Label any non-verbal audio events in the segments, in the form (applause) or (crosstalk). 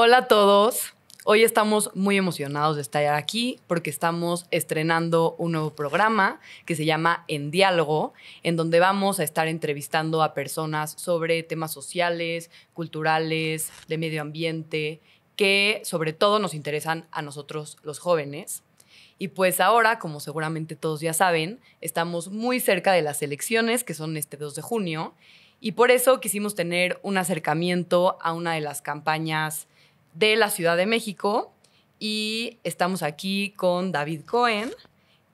Hola a todos. Hoy estamos muy emocionados de estar aquí porque estamos estrenando un nuevo programa que se llama En Diálogo, en donde vamos a estar entrevistando a personas sobre temas sociales, culturales, de medio ambiente, que sobre todo nos interesan a nosotros los jóvenes. Y pues ahora, como seguramente todos ya saben, estamos muy cerca de las elecciones, que son este 2 de junio, y por eso quisimos tener un acercamiento a una de las campañas de la Ciudad de México y estamos aquí con David Cohen,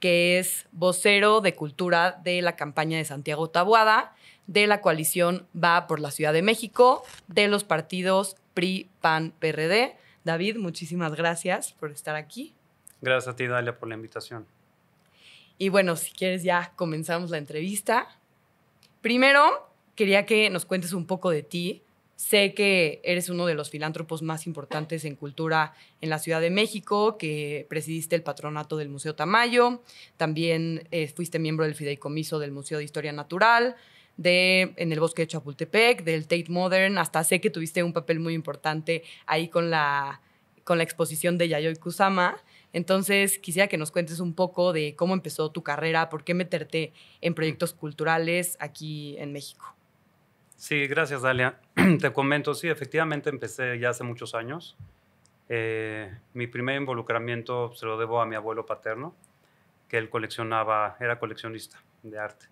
que es vocero de cultura de la campaña de Santiago Tabuada, de la coalición Va por la Ciudad de México, de los partidos PRI, PAN, PRD. David, muchísimas gracias por estar aquí. Gracias a ti, Dalia, por la invitación. Y bueno, si quieres ya comenzamos la entrevista. Primero, quería que nos cuentes un poco de ti, Sé que eres uno de los filántropos más importantes en cultura en la Ciudad de México, que presidiste el patronato del Museo Tamayo, también eh, fuiste miembro del fideicomiso del Museo de Historia Natural, de en el bosque de Chapultepec, del Tate Modern, hasta sé que tuviste un papel muy importante ahí con la, con la exposición de Yayoi Kusama. Entonces, quisiera que nos cuentes un poco de cómo empezó tu carrera, por qué meterte en proyectos culturales aquí en México. Sí, gracias, Dalia. (clears throat) Te comento, sí, efectivamente empecé ya hace muchos años. Eh, mi primer involucramiento se lo debo a mi abuelo paterno, que él coleccionaba, era coleccionista de arte.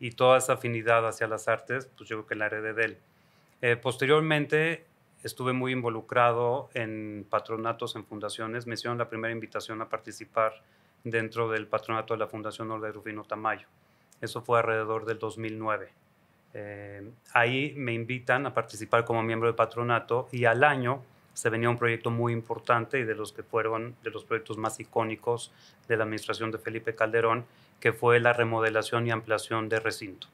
Y toda esa afinidad hacia las artes, pues yo creo que la heredé de él. Eh, posteriormente estuve muy involucrado en patronatos, en fundaciones. Me hicieron la primera invitación a participar dentro del patronato de la Fundación Orde Rufino Tamayo. Eso fue alrededor del 2009. Eh, ahí me invitan a participar como miembro del patronato y al año se venía un proyecto muy importante y de los que fueron de los proyectos más icónicos de la administración de Felipe Calderón, que fue la remodelación y ampliación de recinto.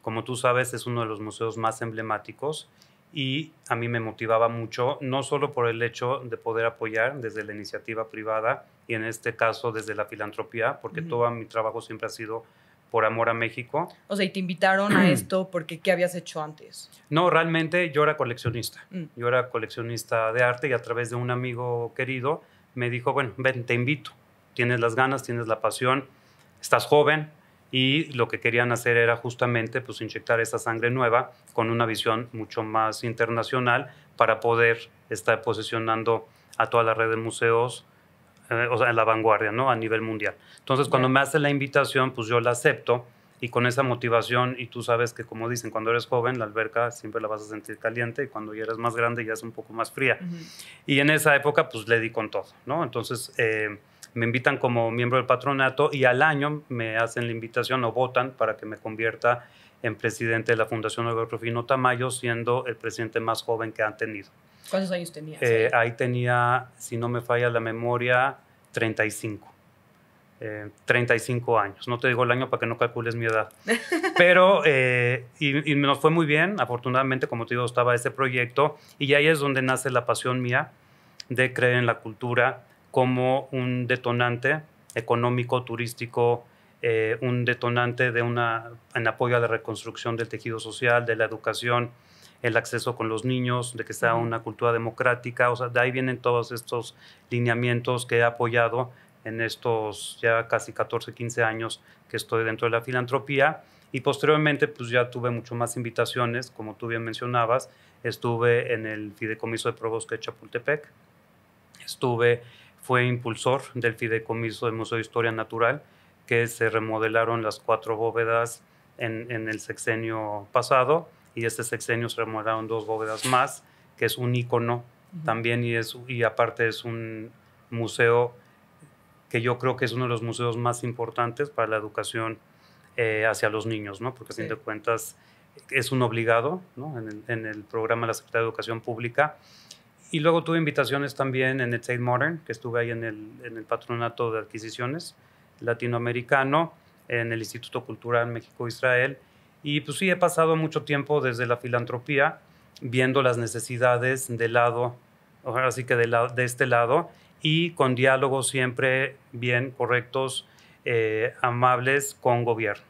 Como tú sabes, es uno de los museos más emblemáticos y a mí me motivaba mucho, no solo por el hecho de poder apoyar desde la iniciativa privada y en este caso desde la filantropía, porque todo mi trabajo siempre ha sido por amor a México. O sea, ¿y te invitaron a (clears throat) esto porque qué habías hecho antes? No, realmente yo era coleccionista. Mm. Yo era coleccionista de arte y a través de un amigo querido me dijo, bueno, ven, te invito. Tienes las ganas, tienes la pasión, estás joven y lo que querían hacer era justamente pues inyectar esa sangre nueva con una visión mucho más internacional para poder estar posicionando a toda la red de museos eh, o sea, en la vanguardia, ¿no? A nivel mundial. Entonces, cuando me hacen la invitación, pues yo la acepto y con esa motivación, y tú sabes que como dicen, cuando eres joven, la alberca siempre la vas a sentir caliente y cuando ya eres más grande ya es un poco más fría. Y en esa época, pues le di con todo, ¿no? Entonces, eh, me invitan como miembro del patronato y al año me hacen la invitación o votan para que me convierta en presidente de la Fundación Agroprofino Tamayo, siendo el presidente más joven que han tenido. ¿Cuántos años tenía? Eh, ahí tenía, si no me falla la memoria, 35. 35 eh, años. No te digo el año para que no calcules mi edad. (laughs) Pero, eh, y, nos fue muy bien, afortunadamente, como te digo, estaba ese proyecto, y ahí es donde nace la pasión mía de creer en la cultura como un detonante económico, turístico, eh, un detonante de una, en apoyo a la reconstrucción del tejido social, de la educación, el acceso con los niños, de que sea una cultura democrática. O sea, de ahí vienen todos estos lineamientos que he apoyado en estos ya casi 14, 15 años que estoy dentro de la filantropía. Y posteriormente, pues ya tuve mucho más invitaciones, como tú bien mencionabas. Estuve en el Fideicomiso de Probosque de Chapultepec. Estuve, fue impulsor del Fideicomiso del Museo de Historia Natural que se remodelaron las cuatro bóvedas en, el sexenio pasado y este sexenio se remodelaron dos bóvedas más, que es un icono también y, y aparte es un museo que yo creo que es uno de los museos más importantes para la educación eh, hacia los niños, ¿no? porque a de cuentas es un obligado en, el, programa de la Secretaría de Educación Pública. Y luego tuve invitaciones también en el Tate Modern, que estuve ahí en el patronato de adquisiciones, latinoamericano en el Instituto Cultural México-Israel. Y pues sí, he pasado mucho tiempo desde la filantropía viendo las necesidades del lado, así que de, de este lado, y con diálogos siempre bien correctos, eh, amables con gobierno.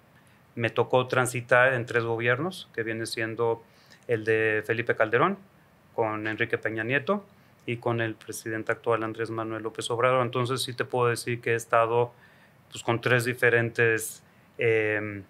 Me tocó transitar en tres gobiernos, que viene siendo el de Felipe Calderón, con Enrique Peña Nieto y con el presidente actual Andrés Manuel López Obrador. Entonces sí te puedo decir que he estado pues, con tres diferentes em,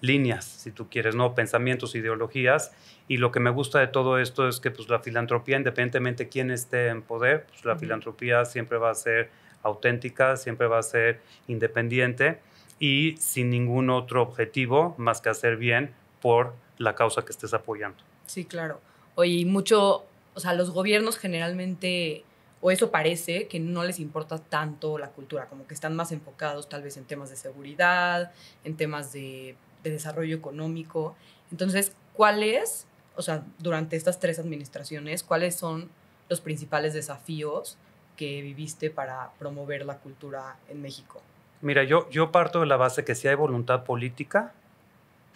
líneas, si tú quieres, ¿no? Pensamientos, ideologías. Y lo que me gusta de todo esto es que pues, la filantropía, independientemente de quién esté en poder, pues, la filantropía siempre va a ser auténtica, siempre va a ser independiente y sin ningún otro objetivo más que hacer bien por la causa que estés apoyando. Sí, claro. Oye, mucho, o sea, los gobiernos generalmente o eso parece que no les importa tanto la cultura, como que están más enfocados tal vez en temas de seguridad, en temas de, desarrollo económico. Entonces, ¿cuáles, o sea, durante estas tres administraciones, cuáles son los principales desafíos que viviste para promover la cultura en México? Mira, yo, yo parto de la base que si hay voluntad política,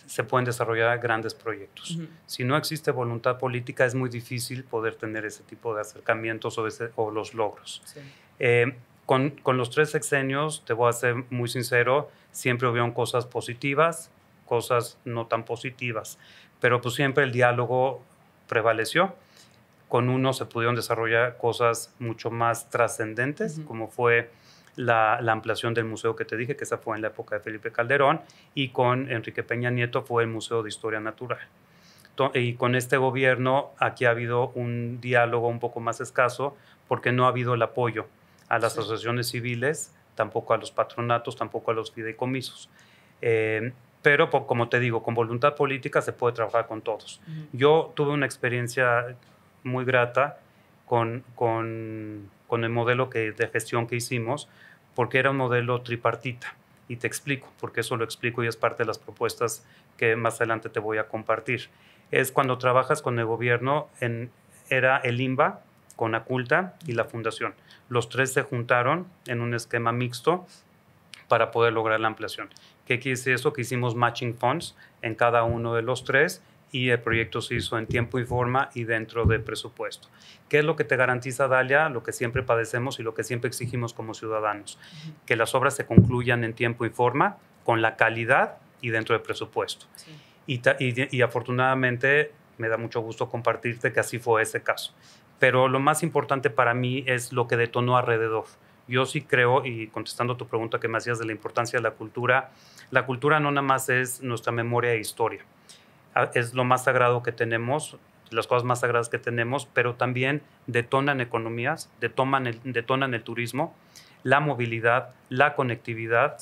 se pueden desarrollar grandes proyectos. Si no existe voluntad política, es muy difícil poder tener ese tipo de acercamientos o, los logros. Eh, con, los tres sexenios, te voy a ser muy sincero, siempre hubieron cosas positivas, cosas no tan positivas, pero pues siempre el diálogo prevaleció. Con uno se pudieron desarrollar cosas mucho más trascendentes, como fue la, ampliación del museo que te dije, que esa fue en la época de Felipe Calderón, y con Enrique Peña Nieto fue el Museo de Historia Natural. Y con este gobierno aquí ha habido un diálogo un poco más escaso porque no ha habido el apoyo a las asociaciones civiles, tampoco a los patronatos, tampoco a los fideicomisos. Eh, pero como te digo, con voluntad política se puede trabajar con todos. Yo tuve una experiencia muy grata con, con, el modelo de gestión que hicimos, porque era un modelo tripartita. Y te explico, porque eso lo explico y es parte de las propuestas que más adelante te voy a compartir. Es cuando trabajas con el gobierno, era el IMBA, con Aculta y la Fundación. Los tres se juntaron en un esquema mixto para poder lograr la ampliación. ¿Qué quiere eso? Que hicimos matching funds en cada uno de los tres y el proyecto se hizo en tiempo y forma y dentro del presupuesto. ¿Qué es lo que te garantiza, Dalia? Lo que siempre padecemos y lo que siempre exigimos como ciudadanos, que las obras se concluyan en tiempo y forma, con la calidad y dentro del presupuesto. Y, y afortunadamente me da mucho gusto compartirte que así fue ese caso. Pero lo más importante para mí es lo que detonó alrededor yo sí creo, y contestando tu pregunta que me hacías de la importancia de la cultura, la cultura no nada más es nuestra memoria e historia es lo más sagrado que tenemos, las cosas más sagradas que tenemos, pero también detonan economías, detonan el, turismo, la movilidad, la conectividad.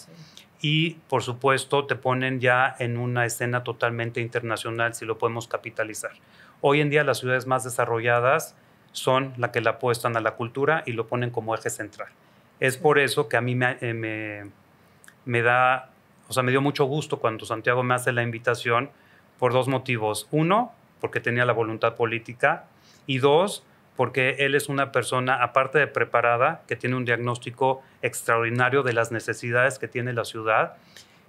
y por supuesto te ponen ya en una escena totalmente internacional si lo podemos capitalizar. Hoy en día las ciudades más desarrolladas son las que la apuestan a la cultura y lo ponen como eje central. Es por eso que a mí eh, me da, o sea, me dio mucho gusto cuando Santiago me hace la invitación por dos motivos. Uno, porque tenía la voluntad política y dos, porque él es una persona, aparte de preparada, que tiene un diagnóstico extraordinario de las necesidades que tiene la ciudad,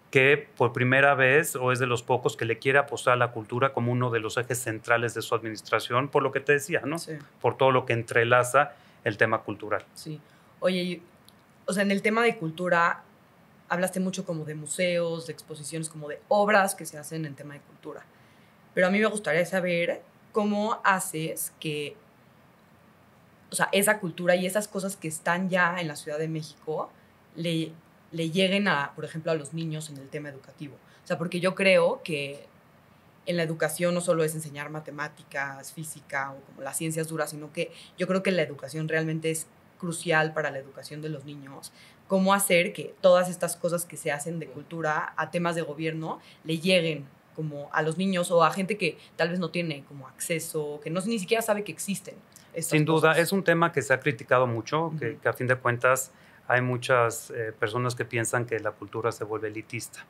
que por primera vez, o es de los pocos, que le quiere apostar a la cultura como uno de los ejes centrales de su administración, por lo que te decía, ¿no? Por todo lo que entrelaza el tema cultural. Sí. Oye, o sea, en el tema de cultura, hablaste mucho como de museos, de exposiciones, como de obras que se hacen en tema de cultura. Pero a mí me gustaría saber cómo haces que, o sea, esa cultura y esas cosas que están ya en la Ciudad de México le, lleguen a, por ejemplo, a los niños en el tema educativo. O sea, porque yo creo que en la educación no solo es enseñar matemáticas, física o como las ciencias duras, sino que yo creo que la educación realmente es crucial para la educación de los niños, cómo hacer que todas estas cosas que se hacen de cultura a temas de gobierno le lleguen como a los niños o a gente que tal vez no tiene como acceso, que no ni siquiera sabe que existen. Sin duda, es un tema que se ha criticado mucho, que, a fin de cuentas hay muchas eh, personas que piensan que la cultura se vuelve elitista.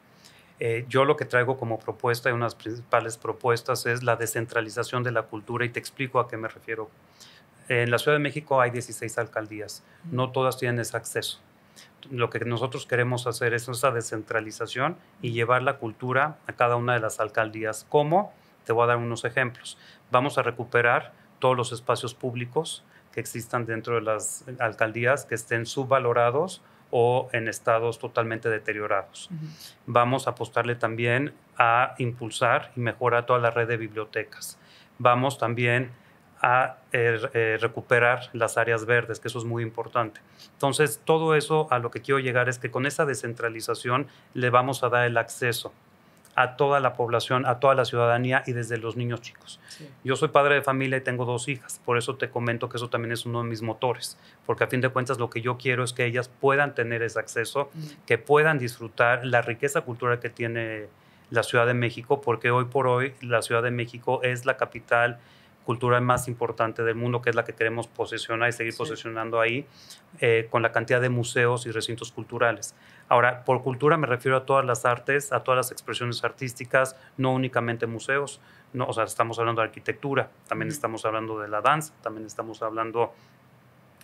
Eh, yo lo que traigo como propuesta y unas principales propuestas es la descentralización de la cultura y te explico a qué me refiero. En la Ciudad de México hay 16 alcaldías, no todas tienen ese acceso. Lo que nosotros queremos hacer es esa descentralización y llevar la cultura a cada una de las alcaldías. ¿Cómo? Te voy a dar unos ejemplos. Vamos a recuperar todos los espacios públicos que existan dentro de las alcaldías que estén subvalorados o en estados totalmente deteriorados. Vamos a apostarle también a impulsar y mejorar toda la red de bibliotecas. Vamos también a eh, eh, recuperar las áreas verdes, que eso es muy importante. Entonces, todo eso a lo que quiero llegar es que con esa descentralización le vamos a dar el acceso a toda la población, a toda la ciudadanía y desde los niños chicos. Yo soy padre de familia y tengo dos hijas, por eso te comento que eso también es uno de mis motores, porque a fin de cuentas lo que yo quiero es que ellas puedan tener ese acceso, mm. que puedan disfrutar la riqueza cultural que tiene la Ciudad de México, porque hoy por hoy la Ciudad de México es la capital cultura más importante del mundo, que es la que queremos posicionar y seguir posicionando ahí, eh, con la cantidad de museos y recintos culturales. Ahora, por cultura me refiero a todas las artes, a todas las expresiones artísticas, no únicamente museos. No, o sea, estamos hablando de arquitectura, también estamos hablando de la danza, también estamos hablando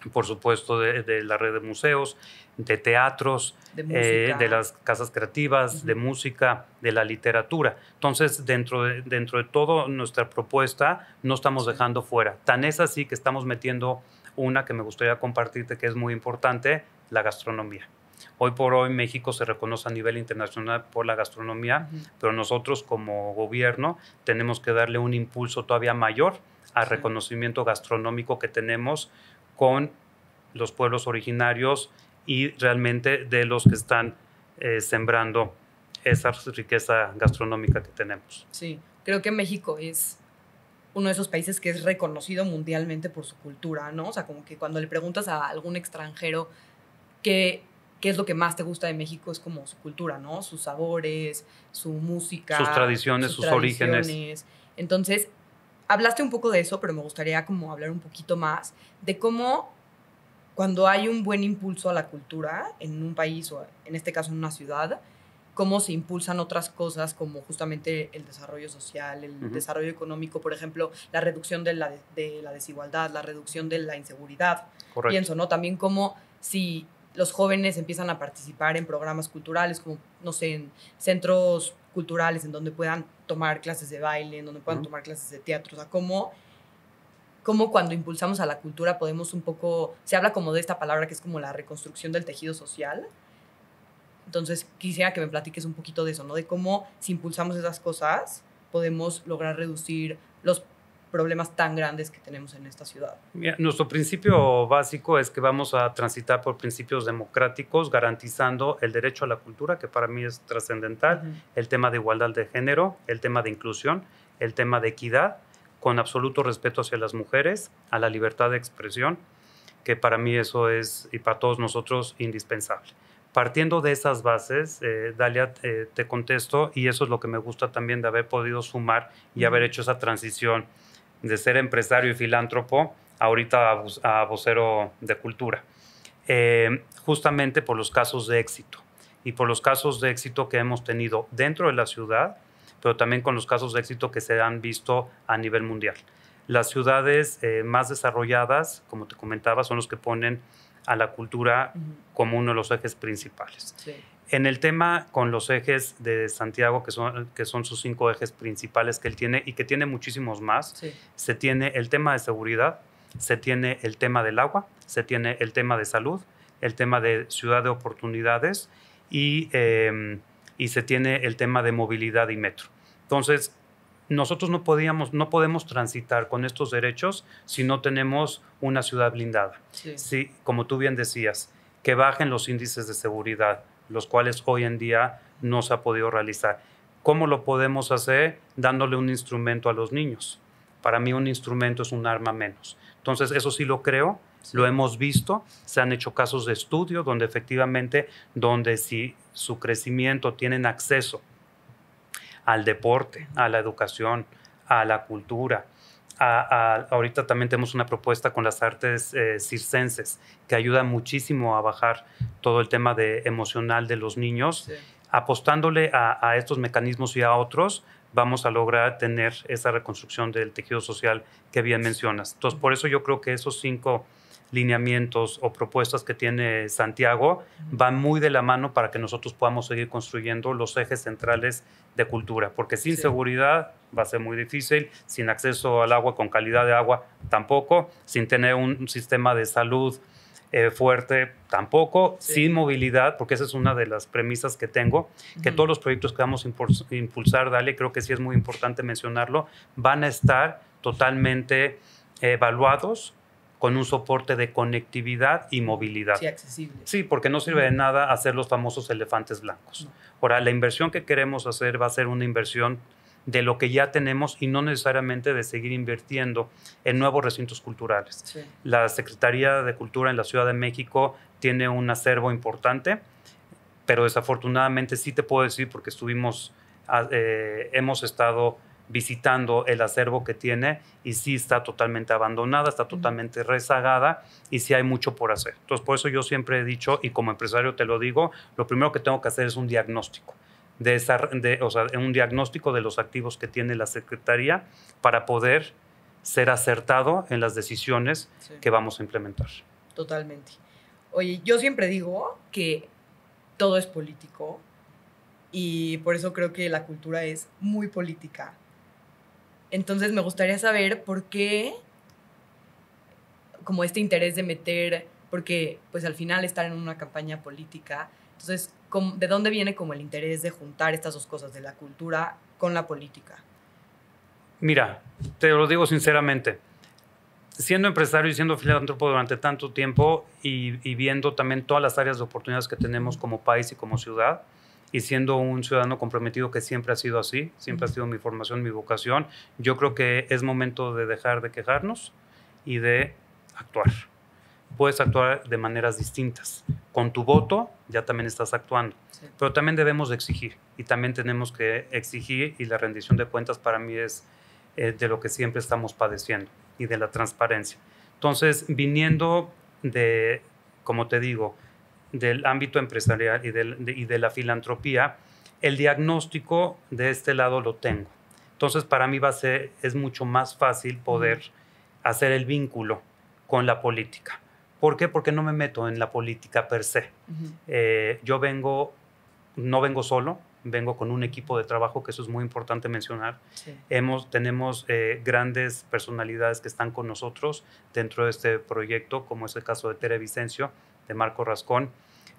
por supuesto, de, la red de museos, de teatros, de, eh, las casas creativas, de música, de la literatura. Entonces, dentro de, dentro de toda nuestra propuesta, no estamos dejando fuera. Tan es así que estamos metiendo una que me gustaría compartirte que es muy importante, la gastronomía. Hoy por hoy México se reconoce a nivel internacional por la gastronomía, pero nosotros como gobierno tenemos que darle un impulso todavía mayor a reconocimiento gastronómico que tenemos con los pueblos originarios y realmente de los que están eh, sembrando esa riqueza gastronómica que tenemos. Sí, creo que México es uno de esos países que es reconocido mundialmente por su cultura, ¿no? O sea, como que cuando le preguntas a algún extranjero qué, qué es lo que más te gusta de México, es como su cultura, ¿no? Sus sabores, su música. Sus tradiciones, sus, orígenes. Entonces, hablaste un poco de eso, pero me gustaría como hablar un poquito más de cómo cuando hay un buen impulso a la cultura en un país o en este caso en una ciudad, cómo se impulsan otras cosas como justamente el desarrollo social, el desarrollo económico, por ejemplo, la reducción de la, desigualdad, la reducción de la inseguridad. Pienso, ¿no? También cómo si los jóvenes empiezan a participar en programas culturales, como, no sé, en centros culturales, en donde puedan tomar clases de baile, en donde puedan tomar clases de teatro, o sea, cómo, cuando impulsamos a la cultura podemos un poco, se habla como de esta palabra que es como la reconstrucción del tejido social. Entonces, quisiera que me platiques un poquito de eso, ¿no? De cómo si impulsamos esas cosas podemos lograr reducir los problemas tan grandes que tenemos en esta ciudad. nuestro principio básico es que vamos a transitar por principios democráticos, garantizando el derecho a la cultura, que para mí es trascendental, el tema de igualdad de género, el tema de inclusión, el tema de equidad, con absoluto respeto hacia las mujeres, a la libertad de expresión, que para mí eso es, y para todos nosotros, indispensable. Partiendo de esas bases, eh, Dalia, eh, te contesto, y eso es lo que me gusta también de haber podido sumar y haber hecho esa transición de ser empresario y filántropo ahorita a, vocero de cultura, eh, justamente por los casos de éxito y por los casos de éxito que hemos tenido dentro de la ciudad, pero también con los casos de éxito que se han visto a nivel mundial. Las ciudades eh, más desarrolladas, como te comentaba, son los que ponen a la cultura como uno de los ejes principales. Sí. En el tema con los ejes de Santiago, que son, que son sus cinco ejes principales que él tiene y que tiene muchísimos más, se tiene el tema de seguridad, se tiene el tema del agua, se tiene el tema de salud, el tema de ciudad de oportunidades em, y, se tiene el tema de movilidad y metro. Entonces, nosotros no, podíamos, no podemos transitar con estos derechos si no tenemos una ciudad blindada. Sí. como tú bien decías, que bajen los índices de seguridad, los cuales hoy en día no se ha podido realizar. ¿Cómo lo podemos hacer? Dándole un instrumento a los niños. Para mí un instrumento es un arma menos. Entonces, eso sí lo creo, lo hemos visto, se han hecho casos de estudio donde efectivamente, donde si su crecimiento tienen acceso al deporte, a la educación, a la cultura, ahorita también tenemos una propuesta con las artes eh, circenses que ayuda muchísimo a bajar todo el tema de emocional de los niños. Apostándole a, estos mecanismos y a otros, vamos a lograr tener esa reconstrucción del tejido social que bien mencionas. Entonces, por eso yo creo que esos cinco lineamientos o propuestas que tiene Santiago van muy de la mano para que nosotros podamos seguir construyendo los ejes centrales de cultura, porque sin seguridad va a ser muy difícil, sin acceso al agua, con calidad de agua tampoco, sin tener un sistema de salud eh, fuerte tampoco, sin movilidad, porque esa es una de las premisas que tengo, que todos los proyectos que vamos a impulsar, Dale, creo que sí es muy importante mencionarlo, van a estar totalmente eh, evaluados con un soporte de conectividad y movilidad. Sí, accesible. Sí, porque no sirve de nada hacer los famosos elefantes blancos. Ahora, la inversión que queremos hacer va a ser una inversión de lo que ya tenemos y no necesariamente de seguir invirtiendo en nuevos recintos culturales. La Secretaría de Cultura en la Ciudad de México tiene un acervo importante, pero desafortunadamente sí te puedo decir porque estuvimos, ah, eh, hemos estado visitando el acervo que tiene y sí está totalmente abandonada, está totalmente rezagada y sí hay mucho por hacer. Entonces, por eso yo siempre he dicho, y como empresario te lo digo, lo primero que tengo que hacer es un diagnóstico de, de o sea, un diagnóstico de los activos que tiene la Secretaría para poder ser acertado en las decisiones que vamos a implementar. Totalmente. Oye, yo siempre digo que todo es político y por eso creo que la cultura es muy política. Entonces me gustaría saber por qué, como este interés de meter, porque pues al final estar en una campaña política, entonces ¿de dónde viene como el interés de juntar estas dos cosas, de la cultura con la política? Mira, te lo digo sinceramente, siendo empresario y siendo filántropo durante tanto tiempo y, viendo también todas las áreas de oportunidades que tenemos como país y como ciudad, y siendo un ciudadano comprometido que siempre ha sido así, siempre ha sido mi formación, mi vocación, yo creo que es momento de dejar de quejarnos y de actuar. Puedes actuar de maneras distintas con tu voto ya también estás actuando. Pero también debemos exigir y también tenemos que exigir y la rendición de cuentas para mí es eh, de lo que siempre estamos padeciendo y de la transparencia. Entonces, viniendo de, como te digo, del ámbito empresarial y, de, y de la filantropía, el diagnóstico de este lado lo tengo. Entonces, para mí va a es mucho más fácil poder hacer el vínculo con la política ¿Por qué? Porque no me meto en la política per se. Eh, yo vengo, no vengo solo, vengo con un equipo de trabajo, que eso es muy importante mencionar. Hemos, tenemos eh, grandes personalidades que están con nosotros dentro de este proyecto, como es el caso de Tere Vicencio, de Marco Rascón,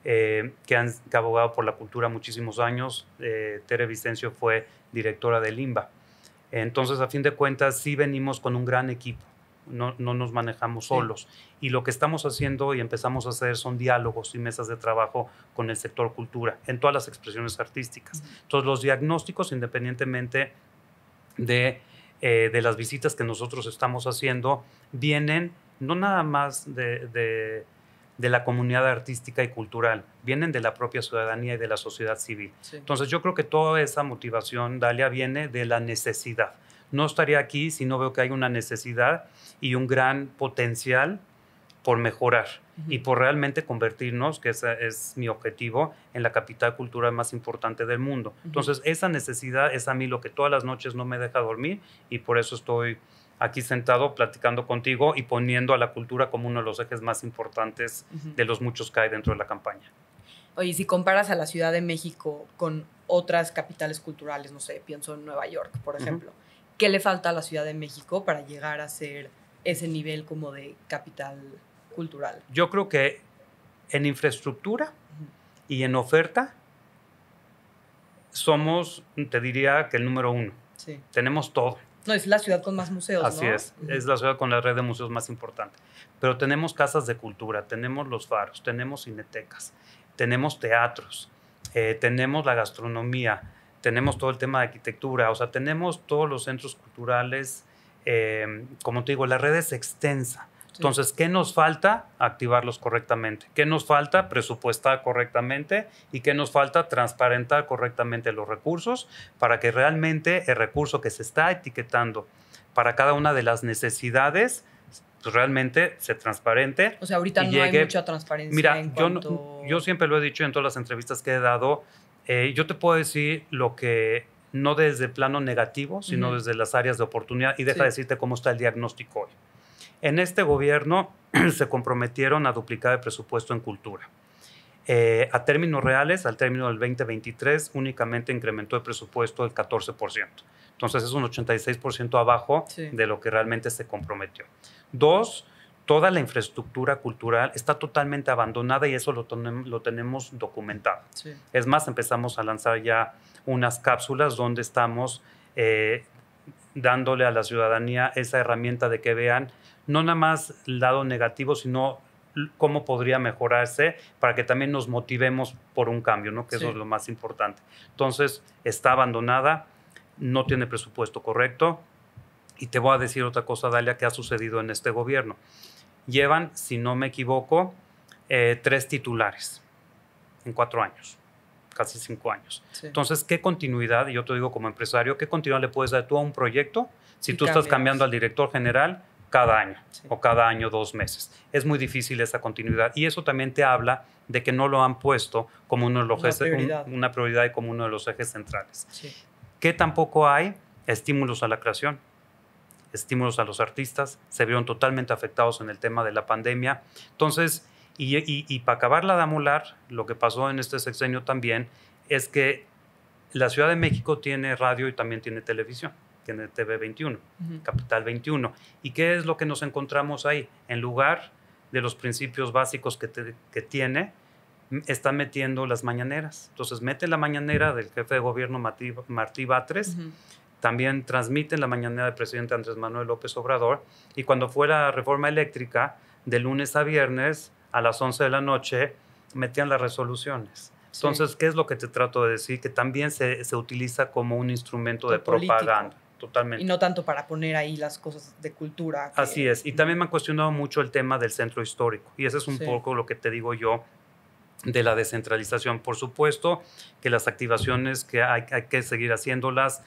eh, que han abogado por la cultura muchísimos años. Eh, Tere Vicencio fue directora del Limba. Entonces, a fin de cuentas, sí venimos con un gran equipo no, nos manejamos solos. Y lo que estamos haciendo y empezamos a hacer son diálogos y mesas de trabajo con el sector cultura, en todas las expresiones artísticas. Entonces, los diagnósticos, independientemente eh, de, las visitas que nosotros estamos haciendo, vienen no nada más de, la comunidad artística y cultural, vienen de la propia ciudadanía y de la sociedad civil. Entonces yo creo que toda esa motivación, Dalia, viene de la necesidad no estaría aquí si no veo que hay una necesidad y un gran potencial por mejorar y por realmente convertirnos, que ese es mi objetivo, en la capital cultural más importante del mundo. Entonces, esa necesidad es a mí lo que todas las noches no me deja dormir y por eso estoy aquí sentado platicando contigo y poniendo a la cultura como uno de los ejes más importantes de los muchos que hay dentro de la campaña. Oye, si comparas a la Ciudad de México con otras capitales culturales, no sé, pienso en Nueva York, por ejemplo. ¿Qué le falta a la Ciudad de México para llegar a ser ese nivel como de capital cultural? Yo creo que en infraestructura y en oferta somos, te diría que el número uno. Sí. Tenemos todo. No, es la ciudad con más museos. Así es, es la ciudad con la red de museos más importante. Pero tenemos casas de cultura, tenemos los faros, tenemos cinetecas, tenemos teatros, eh, tenemos la gastronomía, tenemos todo el tema de arquitectura, o sea, tenemos todos los centros culturales, eh, como te digo, la red es extensa. Entonces, ¿qué nos falta? Activarlos correctamente. ¿Qué nos falta? Presupuestar correctamente. ¿Y qué nos falta? Transparentar correctamente los recursos para que realmente el recurso que se está etiquetando para cada una de las necesidades pues realmente se transparente. O sea, ahorita no hay mucha transparencia. Mira, en yo, cuanto... yo siempre lo he dicho en todas las entrevistas que he dado, eh, yo te puedo decir lo que, no desde el plano negativo, sino desde las áreas de oportunidad, y deja decirte cómo está el diagnóstico hoy. En este gobierno (clears throat) se comprometieron a duplicar el presupuesto en cultura. Eh, a términos reales, al término del 2023, únicamente incrementó el presupuesto el 14%. Entonces es un 86% abajo de lo que realmente se comprometió. Dos, toda la infraestructura cultural está totalmente abandonada y eso lo, tenemos documentado. Es más, empezamos a lanzar ya unas cápsulas donde estamos eh, dándole a la ciudadanía esa herramienta de que vean no nada más el lado negativo, sino cómo podría mejorarse para que también nos motivemos por un cambio, que eso es lo más importante. Entonces, está abandonada, no tiene presupuesto correcto, y te voy a decir otra cosa, Dalia, que ha sucedido en este gobierno llevan, si no me equivoco, eh, tres titulares en cuatro años, casi cinco años. Entonces, ¿qué continuidad, yo te digo como empresario, qué continuidad le puedes dar tú a un proyecto si tú estás cambiando al director general cada año o cada año dos meses? Es muy difícil esa continuidad y eso también te habla de que no lo han puesto como uno de los una, ejes, prioridad. una prioridad y como uno de los ejes centrales. ¿Qué tampoco hay estímulos a la creación estímulos a los artistas, se vieron totalmente afectados en el tema de la pandemia. Entonces, y, para acabar la damular, lo que pasó en este sexenio también es que la Ciudad de México tiene radio y también tiene televisión, tiene TV 21, Capital 21. ¿Y qué es lo que nos encontramos ahí? En lugar de los principios básicos que, tiene, está metiendo las mañaneras. Entonces mete la mañanera del jefe de gobierno Martí, Martí Batres también transmiten la mañanera del presidente Andrés Manuel López Obrador y cuando fue la reforma eléctrica, de lunes a viernes a las 11 de la noche, metían las resoluciones. Entonces, ¿qué es lo que te trato de decir? Que también se, se utiliza como un instrumento de, propaganda. Totalmente. Y no tanto para poner ahí las cosas de cultura. Así es. Y también me han cuestionado mucho el tema del centro histórico. Y ese es un poco lo que te digo yo de la descentralización. Por supuesto que las activaciones que hay, hay que seguir haciéndolas,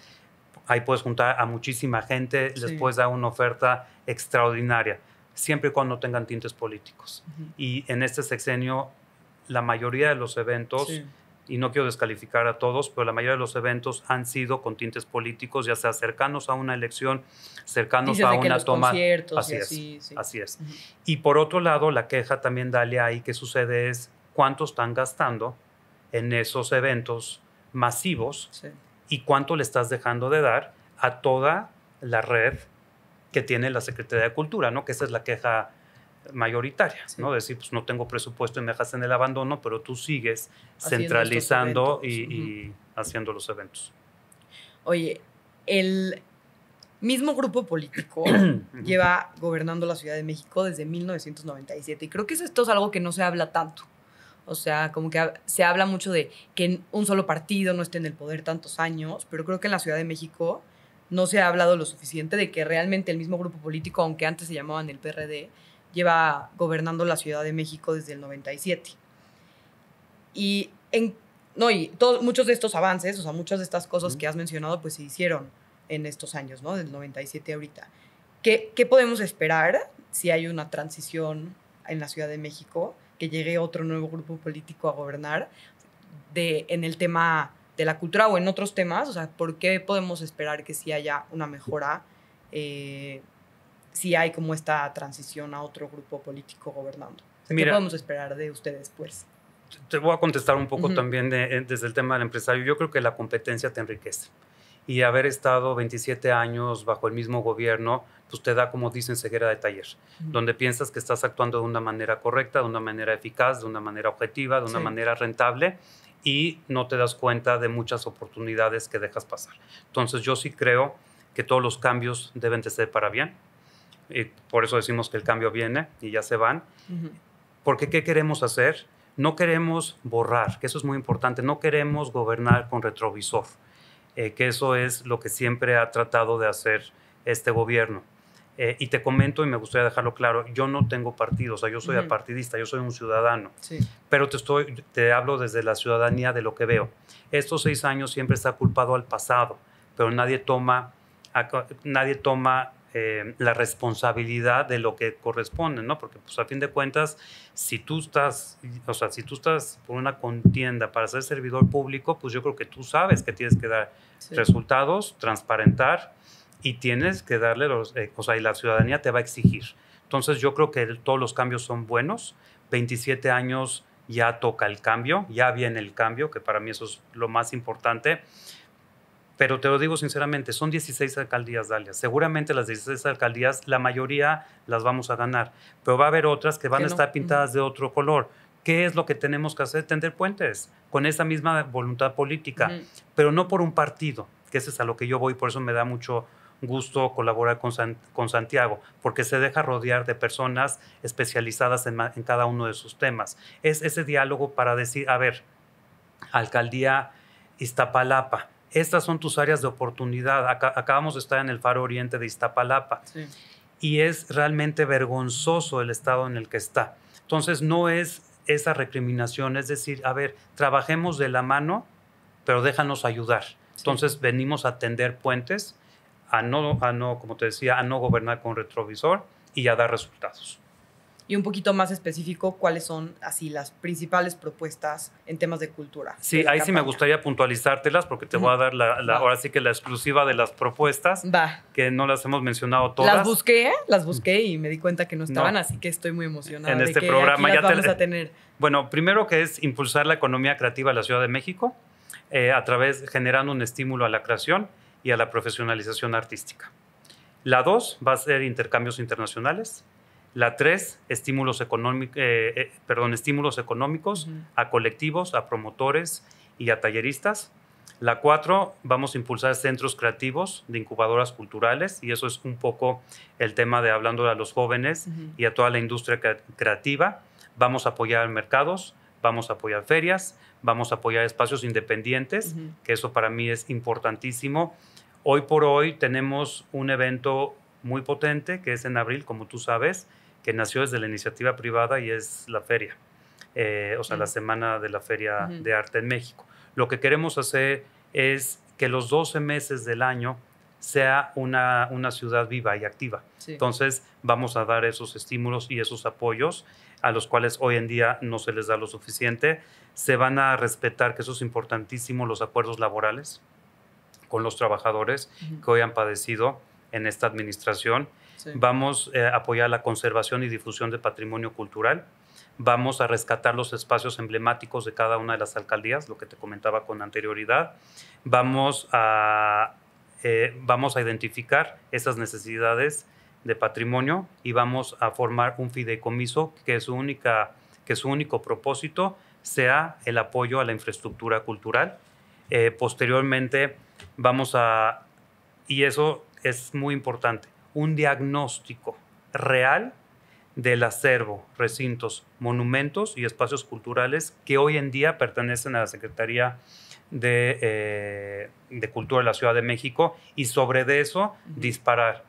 Ahí puedes juntar a muchísima gente, después les puedes dar una oferta extraordinaria, siempre y cuando tengan tintes políticos. Y en este sexenio, la mayoría de los eventos, y no quiero descalificar a todos, pero la mayoría de los eventos han sido con tintes políticos, ya sea cercanos a una elección, cercanos a una toma. Así, así, es, así es. Y por otro lado, la queja también dale ahí que sucede es cuánto están gastando en esos eventos masivos sí y cuánto le estás dejando de dar a toda la red que tiene la Secretaría de Cultura, ¿no? Que esa es la queja mayoritaria, ¿no? Decir, pues no tengo presupuesto y me dejas en el abandono, pero tú sigues centralizando y, y, haciendo los eventos. Oye, el mismo grupo político (clears throat) lleva gobernando la Ciudad de México desde 1997 y creo que esto es algo que no se habla tanto. O sea, como que se habla mucho de que un solo partido no esté en el poder tantos años, pero creo que en la Ciudad de México no se ha hablado lo suficiente de que realmente el mismo grupo político, aunque antes se llamaban el PRD, lleva gobernando la Ciudad de México desde el 97. Y en muchos de estos avances, o sea, muchas de estas cosas que has mencionado, pues se hicieron en estos años, ¿no? Del 97 ahorita. ¿Qué, ¿Qué podemos esperar si hay una transición en la Ciudad de México? que llegue otro nuevo grupo político a gobernar de, en el tema de la cultura o en otros temas? O sea, ¿por qué podemos esperar que si haya una mejora eh, si hay como esta transición a otro grupo político gobernando? ¿Qué podemos esperar de ustedes, pues? Te voy a contestar un poco también eh, desde el tema del empresario. Yo creo que la competencia te enriquece y haber estado 27 años bajo el mismo gobierno, pues te da, como dicen, ceguera de taller, donde piensas que estás actuando de una manera correcta, de una manera eficaz, de una manera objetiva, de una manera rentable y no te das cuenta de muchas oportunidades que dejas pasar. Entonces yo sí creo que todos los cambios deben de ser para bien. Y por eso decimos que el cambio viene y ya se van. Porque ¿qué queremos hacer? No queremos borrar, que eso es muy importante. No queremos gobernar con retrovisor. Eh, que eso es lo que siempre ha tratado de hacer este gobierno. Eh, y te comento y me gustaría dejarlo claro, yo no tengo partido, o sea, yo soy apartidista, yo soy un ciudadano, pero te, estoy, te hablo desde la ciudadanía de lo que veo. Estos seis años siempre está culpado al pasado, pero nadie toma, nadie toma eh, la responsabilidad de lo que corresponde, ¿no? Porque pues a fin de cuentas, si tú estás, o sea, si tú estás por una contienda para ser servidor público, pues yo creo que tú sabes que tienes que dar resultados, transparentar y tienes que darle los, eh, o sea, y la ciudadanía te va a exigir. Entonces yo creo que todos los cambios son buenos, 27 años ya toca el cambio, ya viene el cambio, que para mí eso es lo más importante. Pero te lo digo sinceramente, son 16 alcaldías, Dalia. Seguramente las 16 alcaldías, la mayoría las vamos a ganar, pero va a haber otras que van a estar pintadas de otro color. ¿Qué es lo que tenemos que hacer? Tender puentes con esa misma voluntad política, pero no por un partido, que ese es a lo que yo voy, por eso me da mucho gusto colaborar con, Santiago, porque se deja rodear de personas especializadas en, en cada uno de sus temas. Es ese diálogo para decir, a ver, alcaldía Iztapalapa, estas son tus áreas de oportunidad. acabamos de estar en el Faro Oriente de Iztapalapa y es realmente vergonzoso el estado en el que está. Entonces no es esa recriminación, es decir, a ver, trabajemos de la mano, pero déjanos ayudar. Entonces venimos a tender puentes, a no, a no, como te decía, a no gobernar con retrovisor y a dar resultados y un poquito más específico cuáles son así las principales propuestas en temas de cultura. Sí, ahí sí me gustaría puntualizártelas porque te voy a dar la, ahora sí que la exclusiva de las propuestas, que no las hemos mencionado todas. Las busqué, las busqué y me di cuenta que no estaban, así que estoy muy emocionada. En de este que programa ya vamos a tener. Bueno, primero que es impulsar la economía creativa de la Ciudad de México eh, a través generando un estímulo a la creación y a la profesionalización artística. La dos va a ser intercambios internacionales la tres, estímulos, económicos, eh, eh, perdón, estímulos económicos a colectivos, a promotores y a talleristas. La cuatro, vamos a impulsar centros creativos de incubadoras culturales y eso es un poco el tema de hablando a los jóvenes y a toda la industria creativa. Vamos a apoyar mercados, vamos a apoyar ferias, vamos a apoyar espacios independientes, que eso para mí es importantísimo. Hoy por hoy tenemos un evento muy potente que es en abril, como tú sabes, que nació desde la iniciativa privada y es la feria, eh, o sea, la semana de la Feria de Arte en México. Lo que queremos hacer es que los 12 meses del año sea una, ciudad viva y activa. Entonces, vamos a dar esos estímulos y esos apoyos a los cuales hoy en día no se les da lo suficiente. Se van a respetar, que eso es importantísimo, los acuerdos laborales con los trabajadores que hoy han padecido en esta administración Vamos eh, a apoyar la conservación y difusión de patrimonio cultural. Vamos a rescatar los espacios emblemáticos de cada una de las alcaldías, lo que te comentaba con anterioridad. Vamos a, eh, identificar esas necesidades de patrimonio y vamos a formar un fideicomiso que su, que su único propósito sea el apoyo a la infraestructura cultural. Eh, posteriormente vamos a, y eso es muy importante, un diagnóstico real del acervo, recintos, monumentos y espacios culturales que hoy en día pertenecen a la Secretaría de, eh, Cultura de la Ciudad de México y sobre de eso disparar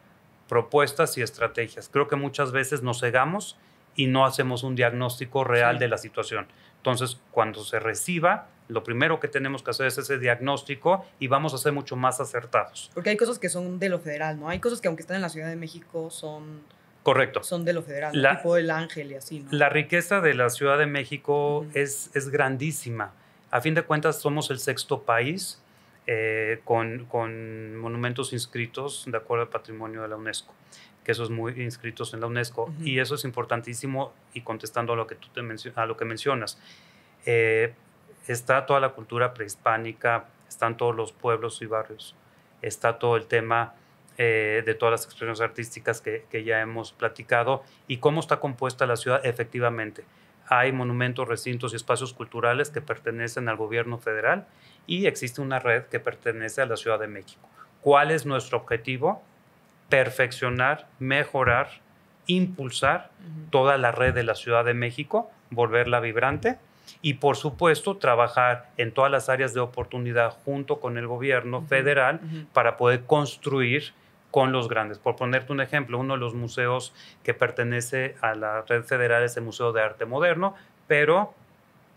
propuestas y estrategias. Creo que muchas veces nos cegamos y no hacemos un diagnóstico real de la situación. Entonces, cuando se reciba, lo primero que tenemos que hacer es ese diagnóstico y vamos a ser mucho más acertados. Porque hay cosas que son de lo federal, ¿no? Hay cosas que aunque están en la Ciudad de México son... Correcto. Son de lo federal, la, tipo el ángel y así, ¿no? La riqueza de la Ciudad de México es, es grandísima. A fin de cuentas, somos el sexto país eh, con, con, monumentos inscritos de acuerdo al patrimonio de la UNESCO, que eso es muy inscritos en la UNESCO. Y eso es importantísimo y contestando a lo que, tú te a lo que mencionas. Eh, está toda la cultura prehispánica, están todos los pueblos y barrios, está todo el tema eh, de todas las expresiones artísticas que, ya hemos platicado y cómo está compuesta la ciudad efectivamente. Hay monumentos, recintos y espacios culturales que pertenecen al gobierno federal y existe una red que pertenece a la Ciudad de México. ¿Cuál es nuestro objetivo? Perfeccionar, mejorar, impulsar toda la red de la Ciudad de México, volverla vibrante y por supuesto trabajar en todas las áreas de oportunidad junto con el gobierno federal para poder construir con los grandes. Por ponerte un ejemplo, uno de los museos que pertenece a la red federal es el Museo de Arte Moderno, pero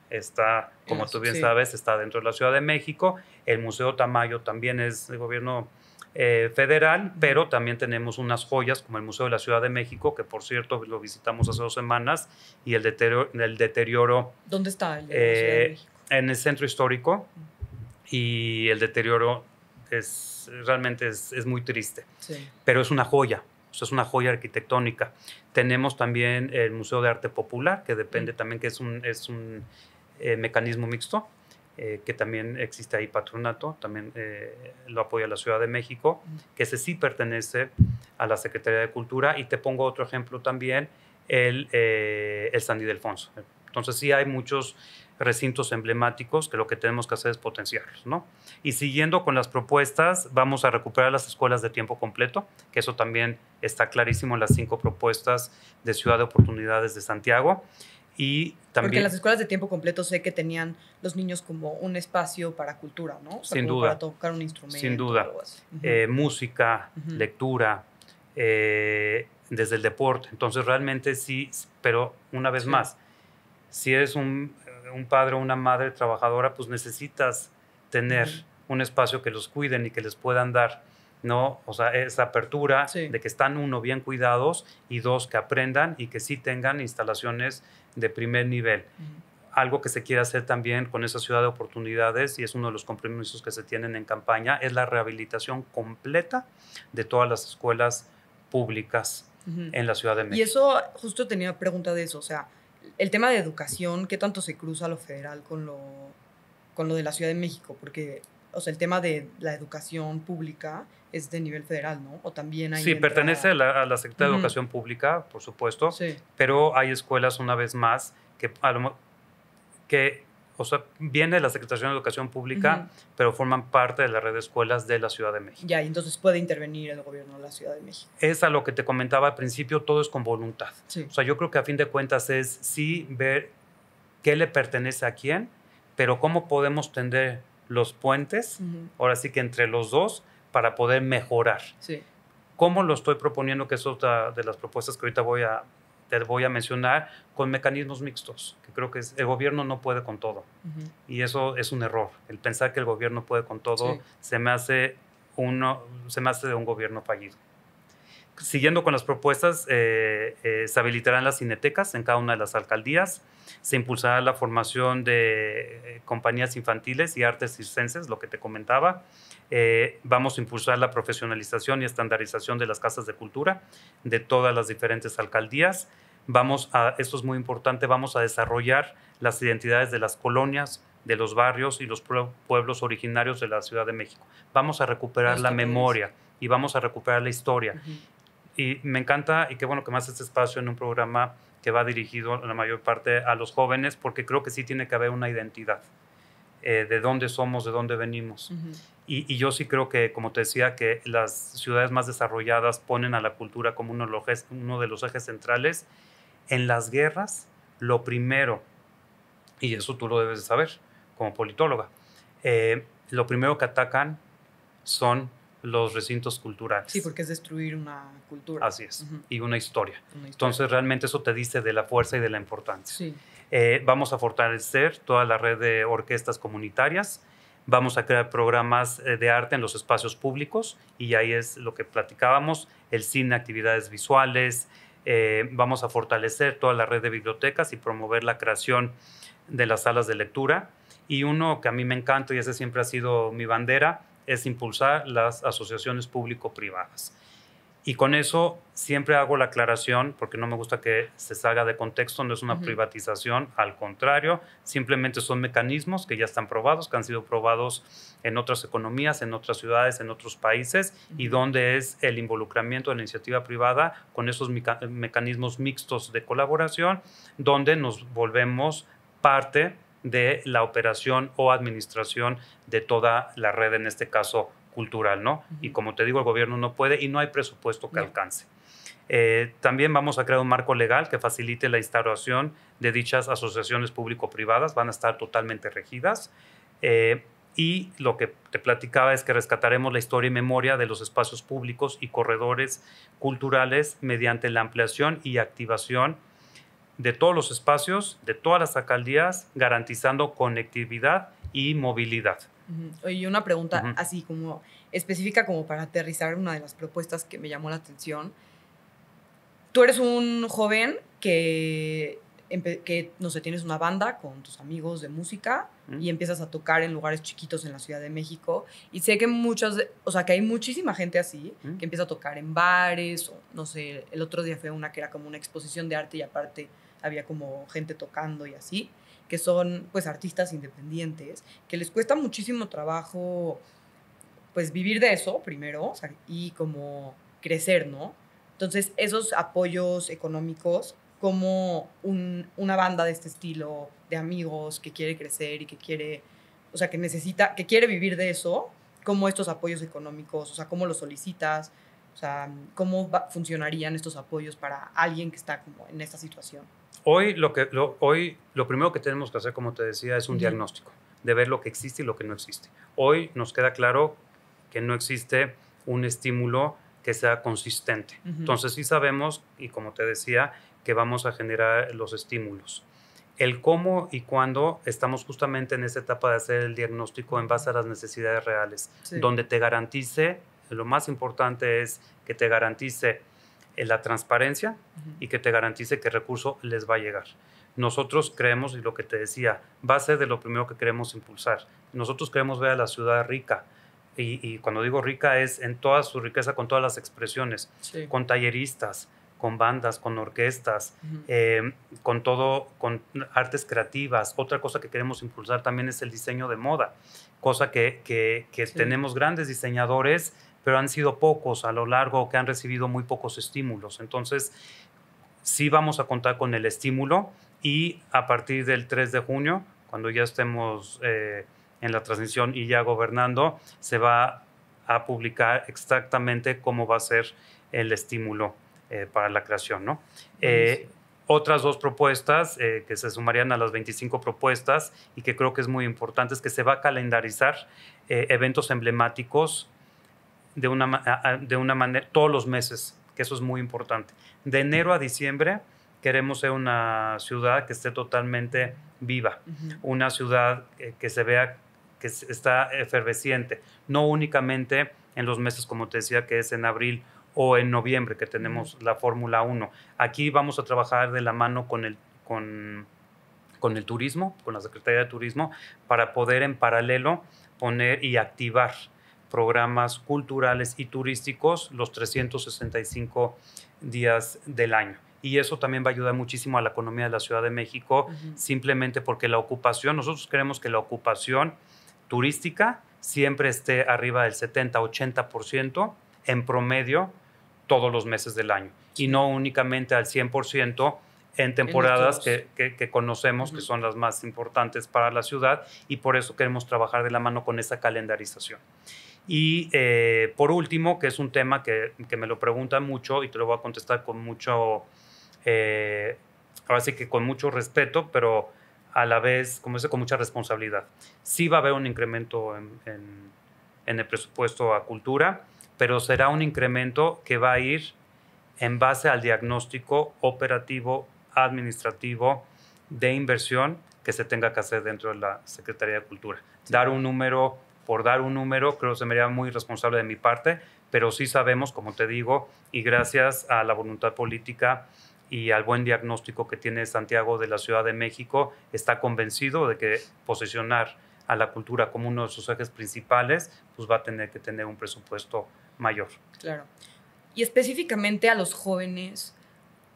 está, como tú bien sabes, está dentro de la Ciudad de México. El Museo Tamayo también es el gobierno eh, federal, pero también tenemos unas joyas como el Museo de la Ciudad de México, que por cierto lo visitamos hace dos semanas, y el deterioro. El deterioro ¿Dónde está el de eh, En el centro histórico, y el deterioro es, realmente es, muy triste, pero es una joya. es una joya arquitectónica. Tenemos también el Museo de Arte Popular, que depende también, que es un, es un eh, mecanismo mixto, eh, que también existe ahí patronato, también eh, lo apoya la Ciudad de México, que ese sí pertenece a la Secretaría de Cultura. Y te pongo otro ejemplo también, el, eh, el San Ildefonso. Entonces sí hay muchos recintos emblemáticos que lo que tenemos que hacer es potenciarlos, Y siguiendo con las propuestas, vamos a recuperar las escuelas de tiempo completo, que eso también está clarísimo en las cinco propuestas de Ciudad de Oportunidades de Santiago. Porque en las escuelas de tiempo completo sé que tenían los niños como un espacio para cultura, ¿no? sin duda. Para tocar un instrumento. Sin duda. Eh, música, lectura, eh, desde el deporte. Entonces, realmente sí, pero una vez más, si eres eh, un, padre o una madre trabajadora, pues necesitas tener un espacio que los cuiden y que les puedan dar. ¿no? O sea, esa apertura de que están, uno, bien cuidados y dos, que aprendan y que sí tengan instalaciones de primer nivel. Algo que se quiere hacer también con esa ciudad de oportunidades, y es uno de los compromisos que se tienen en campaña, es la rehabilitación completa de todas las escuelas públicas en la Ciudad de México. Y eso, justo tenía pregunta de eso, o sea, el tema de educación, ¿qué tanto se cruza lo federal con lo, con lo de la Ciudad de México? Porque, o sea, el tema de la educación pública es de nivel federal, ¿no? O también Sí, pertenece a la, a Secretaría de Educación Pública, por supuesto, sí. pero hay escuelas una vez más que, a lo, que o sea, viene la Secretaría de Educación Pública, pero forman parte de la red de escuelas de la Ciudad de México. Ya, y entonces puede intervenir el gobierno de la Ciudad de México. Es a lo que te comentaba al principio, todo es con voluntad. O sea, yo creo que a fin de cuentas es sí ver qué le pertenece a quién, pero cómo podemos tender los puentes, ahora sí que entre los dos, para poder mejorar. ¿Cómo lo estoy proponiendo? Que es otra de las propuestas que ahorita voy a, te voy a mencionar, con mecanismos mixtos, que creo que el gobierno no puede con todo. Y eso es un error. El pensar que el gobierno puede con todo se, me hace uno, se hace de un gobierno fallido. Siguiendo con las propuestas, eh, eh, se habilitarán las cinetecas en cada una de las alcaldías, se impulsará la formación de eh, compañías infantiles y artes circenses, lo que te comentaba, eh, vamos a impulsar la profesionalización y estandarización de las casas de cultura de todas las diferentes alcaldías. Vamos a, esto es muy importante, vamos a desarrollar las identidades de las colonias, de los barrios y los pueblos originarios de la Ciudad de México. Vamos a recuperar la memoria y vamos a recuperar la historia. Y me encanta, y qué bueno que más este espacio en un programa que va dirigido la mayor parte a los jóvenes, porque creo que sí tiene que haber una identidad eh, de dónde somos, de dónde venimos. Y, yo sí creo que, como te decía, que las ciudades más desarrolladas ponen a la cultura como uno de los ejes, uno de los ejes centrales. En las guerras, lo primero, y eso tú lo debes de saber como politóloga, eh, lo primero que atacan son los recintos culturales. Sí, porque es destruir una cultura. Así es, y una historia. Entonces, realmente eso te dice de la fuerza y de la importancia. Eh, vamos a fortalecer toda la red de orquestas comunitarias, Vamos a crear programas eh, de arte en los espacios públicos y ahí es lo que platicábamos, el cine, actividades visuales. Eh, vamos a fortalecer toda la red de bibliotecas y promover la creación de las salas de lectura. Y uno que a mí me encanta y ese siempre ha sido mi bandera es impulsar las asociaciones público-privadas. Y con eso siempre hago la aclaración, porque no me gusta que se salga de contexto, no es una privatización, al contrario, simplemente son mecanismos que ya están probados, que han sido probados en otras economías, en otras ciudades, en otros países, y donde es el involucramiento de la iniciativa privada con esos mecanismos mixtos de colaboración, donde nos volvemos parte de la operación o administración de toda la red, en este caso cultural, ¿no? Y como te digo, el gobierno no puede y no hay presupuesto que alcance. Eh, también vamos a crear un marco legal que facilite la instauración de dichas asociaciones público-privadas, van a estar totalmente regidas. Eh, y lo que te platicaba es que rescataremos la historia y memoria de los espacios públicos y corredores culturales mediante la ampliación y activación de todos los espacios, de todas las alcaldías, garantizando conectividad y movilidad. Oye, una pregunta así como específica como para aterrizar una de las propuestas que me llamó la atención. Tú eres un joven que, que no sé, tienes una banda con tus amigos de música y empiezas a tocar en lugares chiquitos en la Ciudad de México. Y sé que muchas, o sea, que hay muchísima gente así, que empieza a tocar en bares, o no sé, el otro día fue una que era como una exposición de arte y aparte había como gente tocando y así que son pues artistas independientes, que les cuesta muchísimo trabajo pues vivir de eso primero y como crecer, ¿no? Entonces esos apoyos económicos como una banda de este estilo, de amigos que quiere crecer y que quiere, o sea, que necesita, que quiere vivir de eso, como estos apoyos económicos, o sea, cómo los solicitas, sea, ¿cómo funcionarían estos apoyos para alguien que está como en esta situación? Hoy lo, que, hoy lo primero que tenemos que hacer, como te decía, es un diagnóstico de ver lo que existe y lo que no existe. Hoy nos queda claro que no existe un estímulo que sea consistente. Entonces sí sabemos, y como te decía, que vamos a generar los estímulos. El cómo y cuándo estamos justamente en esa etapa de hacer el diagnóstico en base a las necesidades reales, donde te garantice lo más importante es que te garantice eh, la transparencia y que te garantice que el recurso les va a llegar. Nosotros creemos, y lo que te decía, va a ser de lo primero que queremos impulsar. Nosotros queremos ver a la ciudad rica. Y, cuando digo rica es en toda su riqueza, con todas las expresiones, con talleristas, con bandas, con orquestas, eh, con todo, con artes creativas. Otra cosa que queremos impulsar también es el diseño de moda, cosa que, tenemos grandes diseñadores pero han sido pocos a lo largo que han recibido muy pocos estímulos. Entonces, sí vamos a contar con el estímulo y a partir del 3 de junio, cuando ya estemos eh, en la transición y ya gobernando, se va a publicar exactamente cómo va a ser el estímulo eh, para la creación. ¿no? Eh, otras dos propuestas que se sumarían a las 25 propuestas y que creo que es muy importante es que se va a calendarizar eventos emblemáticos de una, de una manera, todos los meses, que eso es muy importante. De enero a diciembre queremos ser una ciudad que esté totalmente viva, una ciudad que se vea que está efervesciente, no únicamente en los meses, como te decía, que es en abril o en noviembre, que tenemos la Fórmula 1. Aquí vamos a trabajar de la mano con el, con, con el turismo, con la Secretaría de Turismo, para poder en paralelo poner y activar programas culturales y turísticos los 365 días del año. Y eso también va a ayudar muchísimo a la economía de la Ciudad de México, simplemente porque la ocupación, nosotros queremos que la ocupación turística siempre esté arriba del 70-80% en promedio todos los meses del año y no únicamente al 100% en temporadas que, conocemos, que son las más importantes para la ciudad, y por eso queremos trabajar de la mano con esa calendarización. Y eh, por último, que es un tema que, que, me lo preguntan mucho y te lo voy a contestar con mucho, eh, que con mucho respeto, pero a la vez, como dice, con mucha responsabilidad. Sí va a haber un incremento en, en, el presupuesto a cultura, pero será un incremento que va a ir en base al diagnóstico operativo, administrativo, de inversión que se tenga que hacer dentro de la Secretaría de Cultura. Dar un número por dar un número, creo que se me haría muy responsable de mi parte, pero sí sabemos, como te digo, y gracias a la voluntad política y al buen diagnóstico que tiene Santiago de la Ciudad de México, está convencido de que posicionar a la cultura como uno de sus ejes principales, pues va a tener que tener un presupuesto mayor. Claro. Y específicamente a los jóvenes,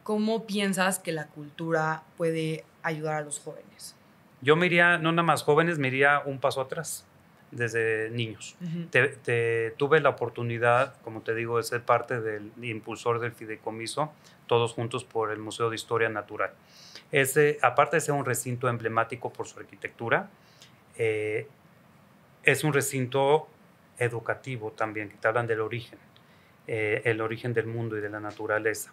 ¿cómo piensas que la cultura puede ayudar a los jóvenes? Yo me no nada más jóvenes, me un paso atrás desde niños. te, tuve la oportunidad, como te digo, de ser parte del impulsor del fideicomiso, todos juntos por el Museo de Historia Natural. ese aparte de ser un recinto emblemático por su arquitectura, eh, es un recinto educativo también, que te hablan del origen, eh, el origen del mundo y de la naturaleza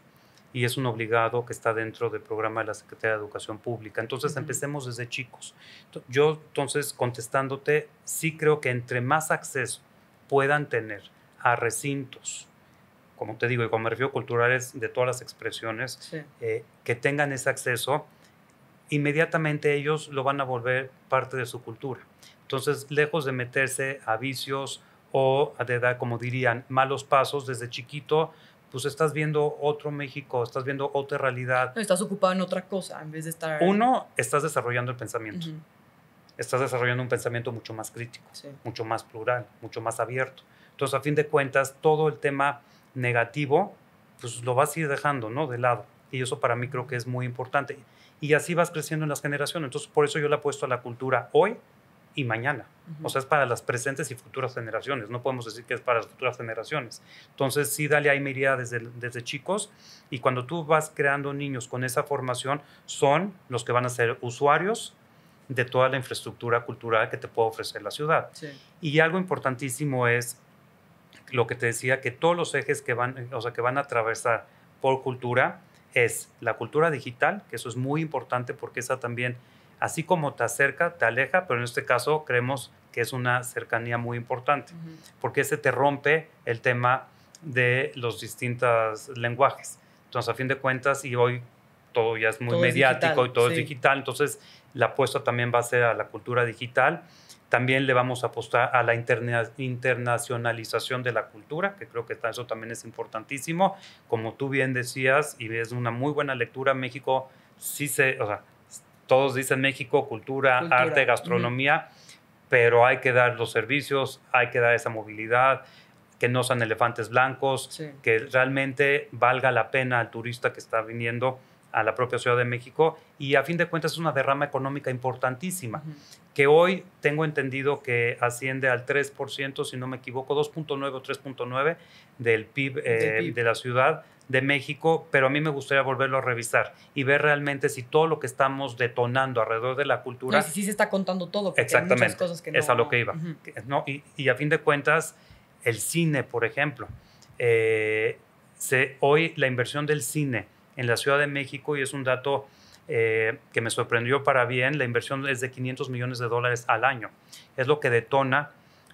y es un obligado que está dentro del programa de la Secretaría de Educación Pública. Entonces, empecemos desde chicos. Yo, entonces, contestándote, sí creo que entre más acceso puedan tener a recintos, como te digo, y comercio me refiero culturales de todas las expresiones, eh, que tengan ese acceso, inmediatamente ellos lo van a volver parte de su cultura. Entonces, lejos de meterse a vicios o de edad, como dirían, malos pasos desde chiquito, pues estás viendo otro México, estás viendo otra realidad. estás ocupado en otra cosa en vez de estar... Uno, estás desarrollando el pensamiento. Estás desarrollando un pensamiento mucho más crítico, mucho más plural, mucho más abierto. Entonces, a fin de cuentas, todo el tema negativo, pues lo vas a ir dejando, ¿no? De lado. Y eso para mí creo que es muy importante. Y así vas creciendo en las generaciones. Entonces, por eso yo le apuesto a la cultura hoy y mañana. O sea, es para las presentes y futuras generaciones. No podemos decir que es para las futuras generaciones. Entonces, sí, dale ahí mi desde, chicos. Y cuando tú vas creando niños con esa formación, son los que van a ser usuarios de toda la infraestructura cultural que te puede ofrecer la ciudad. Y algo importantísimo es lo que te decía, que todos los ejes que van, o sea, que van a atravesar por cultura es la cultura digital, que eso es muy importante porque esa también así como te acerca, te aleja, pero en este caso creemos que es una cercanía muy importante, porque ese te rompe el tema de los distintos lenguajes. Entonces, a fin de cuentas, y hoy todo ya es muy mediático y todo es digital, entonces la apuesta también va a ser a la cultura digital. También le vamos a apostar a la internacionalización de la cultura, que creo que eso también es importantísimo. Como tú bien decías, y es una muy buena lectura, México sí se, todos dicen México, cultura, arte, gastronomía, pero hay que dar los servicios, hay que dar esa movilidad, que no sean elefantes blancos, que realmente valga la pena al turista que está viniendo a la propia Ciudad de México y a fin de cuentas es una derrama económica importantísima, que hoy tengo entendido que asciende al 3%, si no me equivoco, 2.9 o 3.9 del PIB, eh, de la ciudad, de México, pero a mí me gustaría volverlo a revisar y ver realmente si todo lo que estamos detonando alrededor de la cultura... No, si sí se está contando todo, porque exactamente, hay muchas cosas que no... Es a lo que iba. y, a fin de cuentas, el cine, por ejemplo. Eh, hoy la inversión del cine en la Ciudad de México, y es un dato eh, que me sorprendió para bien, la inversión es de 500 millones de dólares al año. Es lo que detona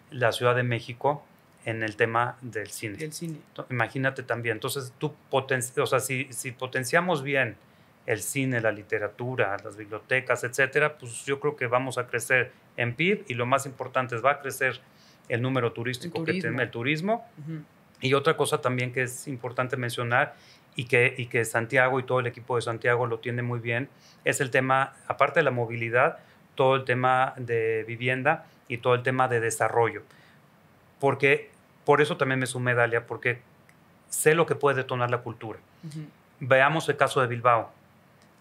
la Ciudad de México en el tema del cine. El cine. Imagínate también, entonces tú, poten o sea, si, si potenciamos bien el cine, la literatura, las bibliotecas, etcétera, pues yo creo que vamos a crecer en PIB y lo más importante es va a crecer el número turístico que tiene el turismo. Y otra cosa también que es importante mencionar y que, y que Santiago y todo el equipo de Santiago lo tiene muy bien es el tema, aparte de la movilidad, todo el tema de vivienda y todo el tema de desarrollo. Porque por eso también me sumé, Dalia, porque sé lo que puede detonar la cultura. Veamos el caso de Bilbao.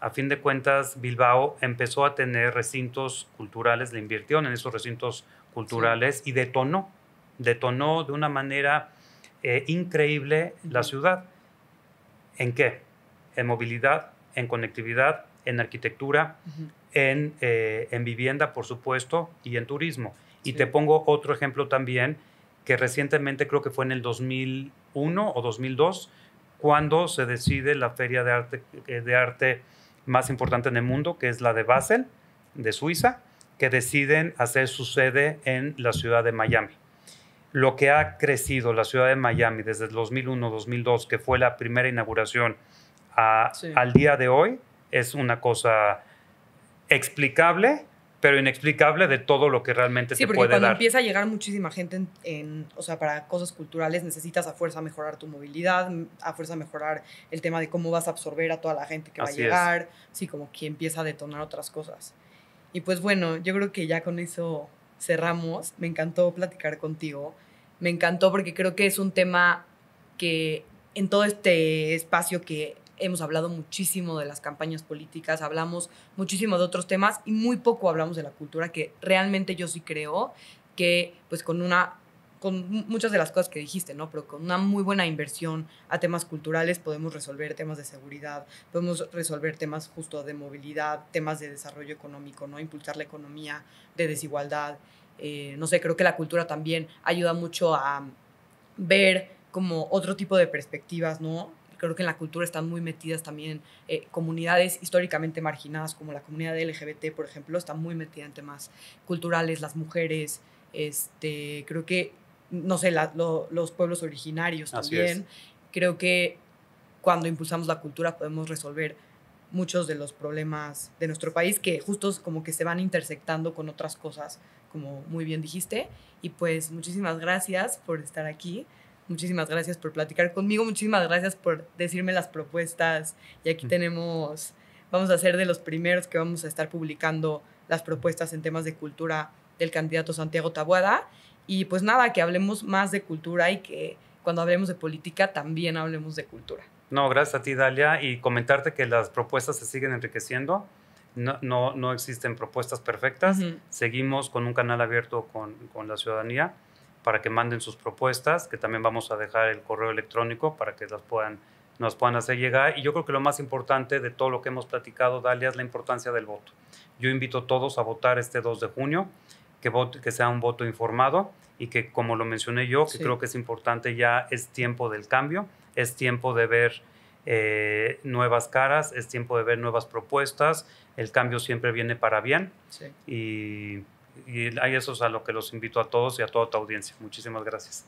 A fin de cuentas, Bilbao empezó a tener recintos culturales, le invirtieron en esos recintos culturales y detonó, detonó de una manera eh, increíble la ciudad. ¿En qué? En movilidad, en conectividad, en arquitectura, eh, en, vivienda, por supuesto, y en turismo. Y te pongo otro ejemplo también que recientemente creo que fue en el 2001 o 2002 cuando se decide la feria de arte, eh, de arte más importante en el mundo, que es la de Basel, de Suiza, que deciden hacer su sede en la ciudad de Miami. Lo que ha crecido la ciudad de Miami desde el 2001-2002, que fue la primera inauguración, al día de hoy, es una cosa explicable, pero inexplicable de todo lo que realmente se puede dar. Sí, porque cuando empieza a llegar muchísima gente, en, o sea, para cosas culturales necesitas a fuerza mejorar tu movilidad, a fuerza mejorar el tema de cómo vas a absorber a toda la gente que va a llegar, sí, como que empieza a detonar otras cosas. Y pues bueno, yo creo que ya con eso cerramos. Me encantó platicar contigo. Me encantó porque creo que es un tema que en todo este espacio que hemos hablado muchísimo de las campañas políticas, hablamos muchísimo de otros temas y muy poco hablamos de la cultura, que realmente yo sí creo que pues con una con muchas de las cosas que dijiste, ¿no? Pero con una muy buena inversión a temas culturales podemos resolver temas de seguridad, podemos resolver temas justo de movilidad, temas de desarrollo económico, ¿no? Impulsar la economía de desigualdad. Eh, no sé, creo que la cultura también ayuda mucho a ver como otro tipo de perspectivas, ¿no? creo que en la cultura están muy metidas también eh, comunidades históricamente marginadas, como la comunidad LGBT, por ejemplo, están muy metidas en temas culturales, las mujeres, este, creo que, no sé, los pueblos originarios también. Creo que cuando impulsamos la cultura podemos resolver muchos de los problemas de nuestro país que justos como que se van intersectando con otras cosas, como muy bien dijiste. Y pues muchísimas gracias por estar aquí. Muchísimas gracias por platicar conmigo, muchísimas gracias por decirme las propuestas y aquí mm. tenemos, vamos a ser de los primeros que vamos a estar publicando las propuestas en temas de cultura del candidato Santiago Tabuada y pues nada, que hablemos más de cultura y que cuando hablemos de política también hablemos de cultura. No, gracias a ti Dalia y comentarte que las propuestas se siguen enriqueciendo. No, no, no, existen propuestas perfectas. Seguimos con un canal abierto con, con, la ciudadanía para que manden sus propuestas, que también vamos a dejar el correo electrónico para que las puedan, nos puedan hacer llegar. Y yo creo que lo más importante de todo lo que hemos platicado, Dalia, es la importancia del voto. Yo invito a todos a votar este 2 de junio, que, vote, que sea un voto informado y que, como lo mencioné yo, que creo que es importante, ya es tiempo del cambio, es tiempo de ver eh, nuevas caras, es tiempo de ver nuevas propuestas, el cambio siempre viene para bien. Sí. Y hay eso es a lo que los invito a todos y a toda tu audiencia. Muchísimas gracias.